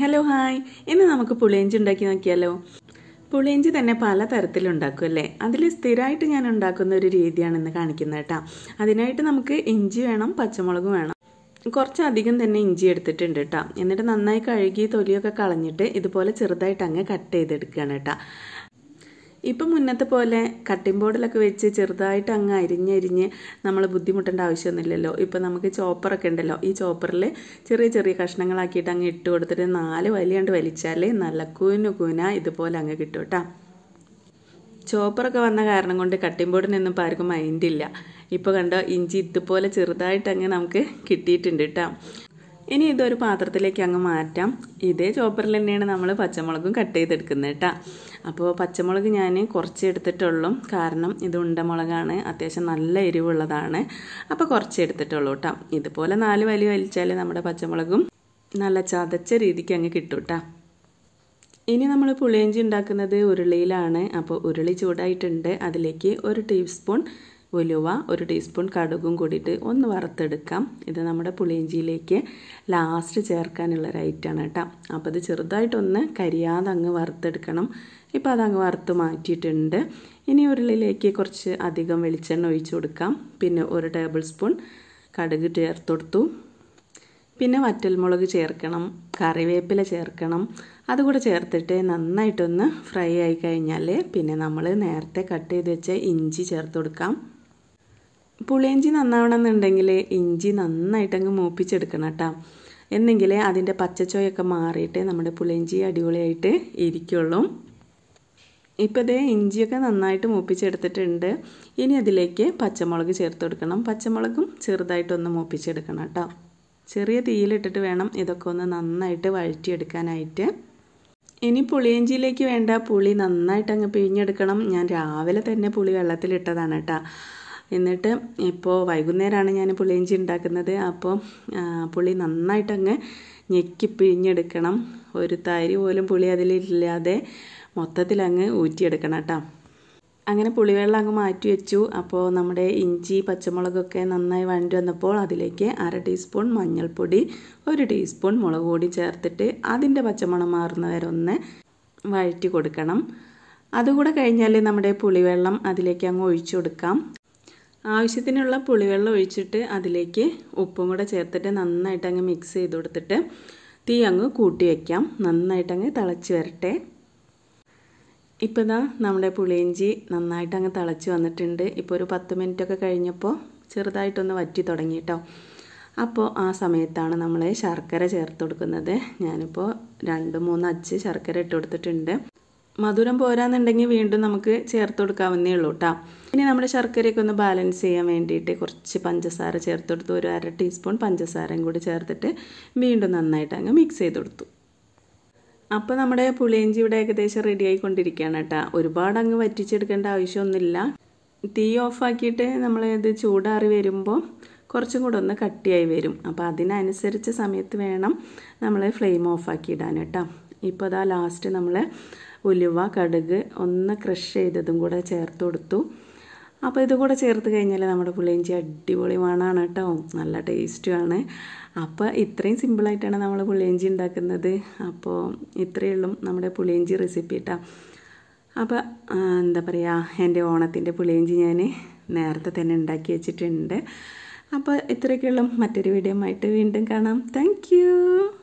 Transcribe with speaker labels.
Speaker 1: hello hi ഇന്ന് നമുക്ക് പുളിയഞ്ചി ഉണ്ടാക്കി നോക്കിയാലോ പുളിയഞ്ചി തന്നെ പല തരത്തിലുണ്ടാക്കും അല്ലേ അതിൽ സ്ഥിരമായിട്ട് ഞാൻ ഉണ്ടാക്കുന്ന ഒരു രീതിയാണ് ഇന്ന് കാണിക്കുന്നത് കേട്ടോ അതിനായിട്ട് നമുക്ക് ഇഞ്ചി വേണം പച്ചമുളക് വേണം കുറച്ചധികം തന്നെ ഇഞ്ചി എടുത്തിട്ടുണ്ട് കേട്ടോ എന്നിട്ട് നന്നായി കഴുകി തൊലിയൊക്കെ കളഞ്ഞിട്ട് ഇതുപോലെ ചെറുതായിട്ട് അങ്ങ് കട്ട് ചെയ്തെടുക്കുകയാണ് കേട്ടോ ഇപ്പം മുന്നത്തെ പോലെ കട്ടിംഗ് ബോർഡിലൊക്കെ വെച്ച് ചെറുതായിട്ട് അങ്ങ് അരിഞ്ഞരിഞ്ഞ് നമ്മൾ ബുദ്ധിമുട്ടേണ്ട ആവശ്യമൊന്നുമില്ലല്ലോ ഇപ്പം നമുക്ക് ചോപ്പറൊക്കെ ഉണ്ടല്ലോ ഈ ചോപ്പറിൽ ചെറിയ ചെറിയ കഷ്ണങ്ങളാക്കിയിട്ട് അങ്ങ് ഇട്ട് കൊടുത്തിട്ട് നാല് വലിയണ്ട് വലിച്ചാൽ നല്ല കൂന് കൂന ഇതുപോലെ അങ്ങ് കിട്ടും കേട്ടോ ചോപ്പറൊക്കെ വന്ന കാരണം കൊണ്ട് കട്ടിംഗ് ബോർഡിനൊന്നും ഇപ്പോൾ ആർക്കും മൈൻഡില്ല ഇപ്പോൾ കണ്ടോ ഇഞ്ചി ഇതുപോലെ ചെറുതായിട്ട് അങ്ങ് നമുക്ക് കിട്ടിയിട്ടുണ്ട് കേട്ടോ ഇനി ഇതൊരു പാത്രത്തിലേക്ക് അങ്ങ് മാറ്റാം ഇതേ ചോപ്പറിൽ തന്നെയാണ് നമ്മൾ പച്ചമുളകും കട്ട് ചെയ്തെടുക്കുന്നത് കേട്ടോ അപ്പോൾ പച്ചമുളക് ഞാൻ കുറച്ച് എടുത്തിട്ടുള്ളൂ കാരണം ഇത് ഉണ്ടമുളകാണ് അത്യാവശ്യം നല്ല എരിവുള്ളതാണ് അപ്പോൾ കുറച്ച് എടുത്തിട്ടുള്ളൂ കേട്ടോ ഇതുപോലെ നാല് വലി വലിച്ചാൽ നമ്മുടെ പച്ചമുളകും നല്ല ചതച്ച രീതിക്ക് അങ്ങ് കിട്ടും കേട്ടോ ഇനി നമ്മൾ പുളിയഞ്ചി ഉണ്ടാക്കുന്നത് ഉരുളിയിലാണ് അപ്പോൾ ഉരുളി ചൂടായിട്ടുണ്ട് അതിലേക്ക് ഒരു ടീസ്പൂൺ ഉലുവ ഒരു ടീസ്പൂൺ കടുകും കൂടിയിട്ട് ഒന്ന് വറുത്തെടുക്കാം ഇത് നമ്മുടെ പുളിയിഞ്ചിയിലേക്ക് ലാസ്റ്റ് ചേർക്കാനുള്ള ഒരൈറ്റാണ് കേട്ടോ അപ്പോൾ ഇത് ചെറുതായിട്ടൊന്ന് കരിയാതെ അങ്ങ് വറുത്തെടുക്കണം ഇപ്പോൾ അതങ്ങ് വറുത്ത് മാറ്റിയിട്ടുണ്ട് ഇനി ഉരുളിലേക്ക് കുറച്ച് അധികം വെളിച്ചെണ്ണ ഒഴിച്ചു കൊടുക്കാം പിന്നെ ഒരു ടേബിൾ സ്പൂൺ കടുക് ചേർത്ത് കൊടുത്തു പിന്നെ വറ്റൽമുളക് ചേർക്കണം കറിവേപ്പില ചേർക്കണം അതുകൂടെ ചേർത്തിട്ട് നന്നായിട്ടൊന്ന് ഫ്രൈ ആയി കഴിഞ്ഞാൽ പിന്നെ നമ്മൾ നേരത്തെ കട്ട് ചെയ്ത് വെച്ച ഇഞ്ചി ചേർത്ത് കൊടുക്കാം പുളിയിഞ്ചി നന്നാവണം എന്നുണ്ടെങ്കിൽ ഇഞ്ചി നന്നായിട്ടങ്ങ് മൂപ്പിച്ചെടുക്കണം കേട്ടോ എന്നെങ്കിൽ അതിൻ്റെ പച്ചച്ചോയൊക്കെ മാറിയിട്ട് നമ്മുടെ പുളിയിഞ്ചി അടിപൊളിയായിട്ട് ഇരിക്കുള്ളൂ ഇപ്പോൾ ഇതേ ഇഞ്ചിയൊക്കെ നന്നായിട്ട് മൂപ്പിച്ചെടുത്തിട്ടുണ്ട് ഇനി അതിലേക്ക് പച്ചമുളക് ചേർത്ത് കൊടുക്കണം പച്ചമുളകും ചെറുതായിട്ടൊന്ന് മൂപ്പിച്ചെടുക്കണം കേട്ടോ ചെറിയ തീയിലിട്ടിട്ട് വേണം ഇതൊക്കെ ഒന്ന് നന്നായിട്ട് വഴറ്റിയെടുക്കാനായിട്ട് ഇനി പുളിയിഞ്ചിയിലേക്ക് വേണ്ട പുളി നന്നായിട്ട് അങ്ങ് പിഴിഞ്ഞെടുക്കണം ഞാൻ രാവിലെ തന്നെ പുളി വെള്ളത്തിലിട്ടതാണ് കേട്ടോ എന്നിട്ട് ഇപ്പോൾ വൈകുന്നേരമാണ് ഞാൻ പുളിയിഞ്ചി ഉണ്ടാക്കുന്നത് അപ്പോൾ പുളി നന്നായിട്ടങ്ങ് ഞെക്കി പിഴിഞ്ഞെടുക്കണം ഒരു തരി പോലും പുളി അതിലില്ലാതെ മൊത്തത്തിൽ അങ്ങ് ഊറ്റിയെടുക്കണം കേട്ടോ അങ്ങനെ പുളിവെള്ളം അങ്ങ് മാറ്റി വെച്ചു അപ്പോൾ നമ്മുടെ ഇഞ്ചി പച്ചമുളകൊക്കെ നന്നായി വണ്ടി വന്നപ്പോൾ അതിലേക്ക് അര ടീസ്പൂൺ മഞ്ഞൾപ്പൊടി ഒരു ടീസ്പൂൺ മുളക് പൊടി ചേർത്തിട്ട് അതിൻ്റെ പച്ചമണം മാറുന്ന വരെ ഒന്ന് വഴറ്റി കൊടുക്കണം അതുകൂടെ കഴിഞ്ഞാൽ നമ്മുടെ പുളിവെള്ളം അതിലേക്ക് അങ്ങ് ഒഴിച്ചു കൊടുക്കാം ആവശ്യത്തിനുള്ള പുളിവെള്ളം ഒഴിച്ചിട്ട് അതിലേക്ക് ഉപ്പും കൂടെ ചേർത്തിട്ട് നന്നായിട്ട് അങ്ങ് മിക്സ് ചെയ്ത് കൊടുത്തിട്ട് തീ അങ്ങ് കൂട്ടി വയ്ക്കാം നന്നായിട്ട് അങ്ങ് തിളച്ച് വരട്ടെ ഇപ്പം ഇതാ നമ്മുടെ പുളിയിഞ്ചി നന്നായിട്ട് അങ്ങ് തിളച്ച് വന്നിട്ടുണ്ട് ഇപ്പോൾ ഒരു പത്ത് മിനിറ്റൊക്കെ കഴിഞ്ഞപ്പോൾ ചെറുതായിട്ടൊന്ന് വറ്റി തുടങ്ങി കേട്ടോ അപ്പോൾ ആ സമയത്താണ് നമ്മൾ ശർക്കര ചേർത്ത് കൊടുക്കുന്നത് ഞാനിപ്പോൾ രണ്ട് മൂന്ന് അച്ച് ശർക്കര ഇട്ട് കൊടുത്തിട്ടുണ്ട് മധുരം പോരാന്നുണ്ടെങ്കിൽ വീണ്ടും നമുക്ക് ചേർത്ത് കൊടുക്കാവുന്നേ ഉള്ളൂ കേട്ടോ ഇനി നമ്മുടെ ശർക്കരയൊക്കെ ഒന്ന് ബാലൻസ് ചെയ്യാൻ വേണ്ടിയിട്ട് കുറച്ച് പഞ്ചസാര ചേർത്ത് കൊടുത്തു ഒരു അര ടീസ്പൂൺ പഞ്ചസാരയും കൂടി ചേർത്തിട്ട് വീണ്ടും നന്നായിട്ട് അങ്ങ് മിക്സ് ചെയ്ത് കൊടുത്തു അപ്പോൾ നമ്മുടെ പുളിയഞ്ചി ഇവിടെ ഏകദേശം റെഡി ആയിക്കൊണ്ടിരിക്കുകയാണ് കേട്ടോ ഒരുപാട് അങ്ങ് വറ്റിച്ചെടുക്കേണ്ട ആവശ്യമൊന്നുമില്ല തീ ഓഫാക്കിയിട്ട് നമ്മൾ ഇത് ചൂടാറി വരുമ്പോൾ കുറച്ചും കൂടെ ഒന്ന് കട്ടിയായി വരും അപ്പോൾ അതിനനുസരിച്ച് സമയത്ത് വേണം നമ്മൾ ഫ്ലെയിം ഓഫാക്കി ഇടാൻ കേട്ടോ ഇപ്പോൾ അതാ ലാസ്റ്റ് നമ്മൾ ഉലുവ കടുക് ഒന്ന് ക്രഷ് ചെയ്തതും കൂടെ ചേർത്ത് കൊടുത്തു അപ്പോൾ ഇതുകൂടെ ചേർത്ത് കഴിഞ്ഞാൽ നമ്മുടെ പുളിയിഞ്ചി അടിപൊളി മണമാണ് കേട്ടോ നല്ല ടേസ്റ്റുമാണ് അപ്പോൾ ഇത്രയും സിമ്പിളായിട്ടാണ് നമ്മൾ പുളിയിഞ്ചി ഉണ്ടാക്കുന്നത് അപ്പോൾ ഇത്രയേ ഉള്ളൂ നമ്മുടെ പുളിയിഞ്ചി റെസിപ്പി കേട്ടോ അപ്പോൾ എന്താ പറയുക എൻ്റെ ഓണത്തിൻ്റെ പുളിയിഞ്ചി ഞാൻ നേരത്തെ തന്നെ ഉണ്ടാക്കി വെച്ചിട്ടുണ്ട് അപ്പോൾ ഇത്രയൊക്കെയുള്ള മറ്റൊരു വീഡിയോ ആയിട്ട് വീണ്ടും കാണാം താങ്ക്